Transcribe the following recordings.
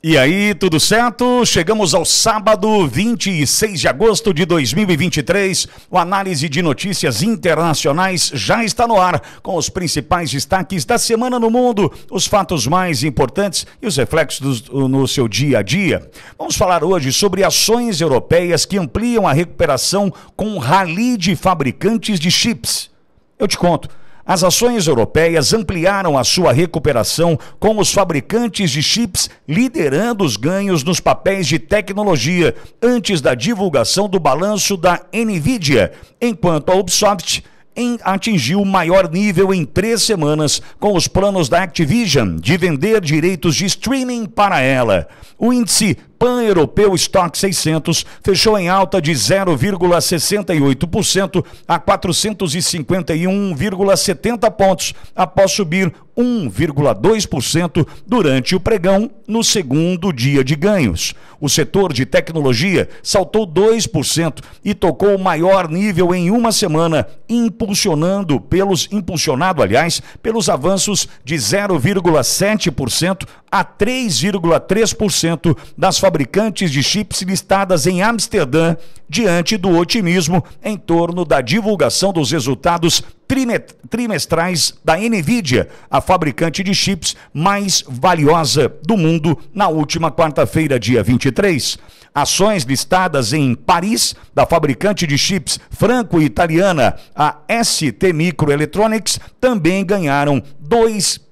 E aí, tudo certo? Chegamos ao sábado, 26 de agosto de 2023. O análise de notícias internacionais já está no ar, com os principais destaques da semana no mundo, os fatos mais importantes e os reflexos do, no seu dia a dia. Vamos falar hoje sobre ações europeias que ampliam a recuperação com um rally de fabricantes de chips. Eu te conto. As ações europeias ampliaram a sua recuperação, com os fabricantes de chips liderando os ganhos nos papéis de tecnologia, antes da divulgação do balanço da Nvidia, enquanto a Ubisoft atingiu o maior nível em três semanas com os planos da Activision de vender direitos de streaming para ela. O índice pan-europeu Stock 600 fechou em alta de 0,68% a 451,70 pontos, após subir 1,2% durante o pregão no segundo dia de ganhos. O setor de tecnologia saltou 2% e tocou o maior nível em uma semana, impulsionando pelos impulsionado, aliás, pelos avanços de 0,7% a 3,3% das fabricantes de chips listadas em Amsterdã, diante do otimismo em torno da divulgação dos resultados trimestrais da Nvidia, a fabricante de chips mais valiosa do mundo, na última quarta-feira, dia 23. Ações listadas em Paris da fabricante de chips franco-italiana, a ST Microelectronics, também ganharam 2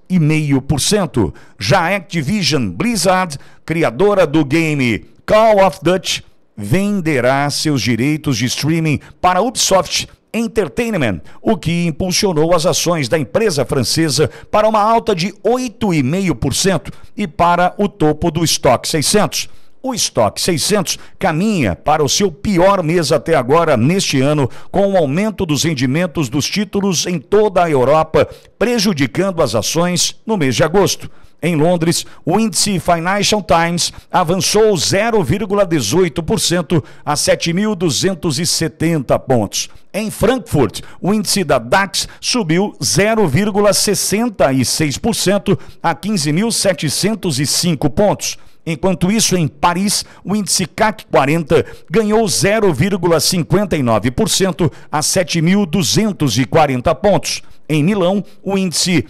cento. Já Activision Blizzard, criadora do game Call of Duty, venderá seus direitos de streaming para Ubisoft Entertainment, o que impulsionou as ações da empresa francesa para uma alta de 8,5% e para o topo do estoque 600. O estoque 600 caminha para o seu pior mês até agora neste ano, com o aumento dos rendimentos dos títulos em toda a Europa, prejudicando as ações no mês de agosto. Em Londres, o índice Financial Times avançou 0,18% a 7.270 pontos. Em Frankfurt, o índice da DAX subiu 0,66% a 15.705 pontos. Enquanto isso, em Paris, o índice CAC 40 ganhou 0,59% a 7.240 pontos. Em Milão, o índice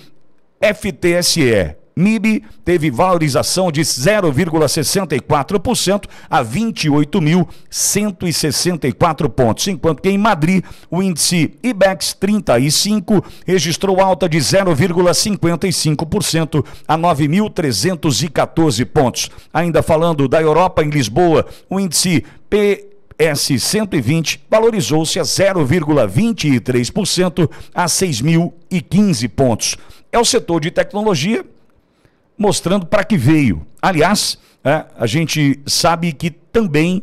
FTSE MIB teve valorização de 0,64% a 28.164 pontos, enquanto que em Madrid o índice IBEX 35 registrou alta de 0,55% a 9.314 pontos. Ainda falando da Europa, em Lisboa, o índice P S120 valorizou-se a 0,23% a 6.015 pontos. É o setor de tecnologia mostrando para que veio. Aliás, é, a gente sabe que também,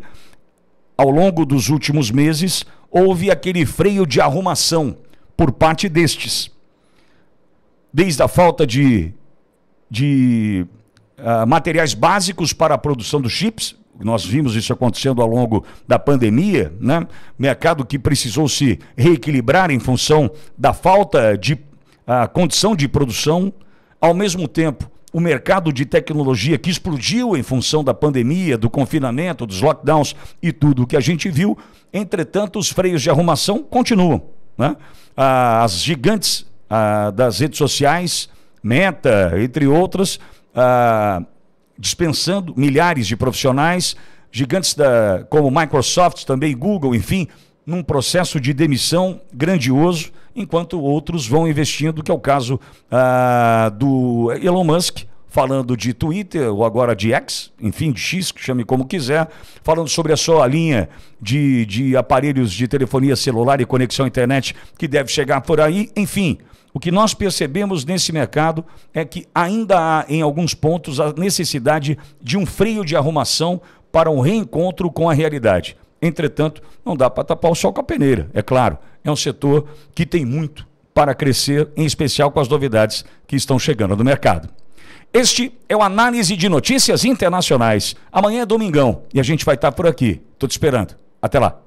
ao longo dos últimos meses, houve aquele freio de arrumação por parte destes. Desde a falta de, de uh, materiais básicos para a produção dos chips, nós vimos isso acontecendo ao longo da pandemia, né? mercado que precisou se reequilibrar em função da falta de uh, condição de produção, ao mesmo tempo o mercado de tecnologia que explodiu em função da pandemia, do confinamento, dos lockdowns e tudo o que a gente viu, entretanto, os freios de arrumação continuam. Né? Ah, as gigantes ah, das redes sociais, Meta, entre outras, ah, dispensando milhares de profissionais, gigantes da, como Microsoft, também Google, enfim, num processo de demissão grandioso, enquanto outros vão investindo, que é o caso ah, do Elon Musk, falando de Twitter, ou agora de X, enfim, de X, que chame como quiser, falando sobre a sua linha de, de aparelhos de telefonia celular e conexão à internet que deve chegar por aí, enfim. O que nós percebemos nesse mercado é que ainda há, em alguns pontos, a necessidade de um freio de arrumação para um reencontro com a realidade. Entretanto, não dá para tapar o sol com a peneira, é claro. É um setor que tem muito para crescer, em especial com as novidades que estão chegando no mercado. Este é o Análise de Notícias Internacionais. Amanhã é domingão e a gente vai estar por aqui. Estou te esperando. Até lá.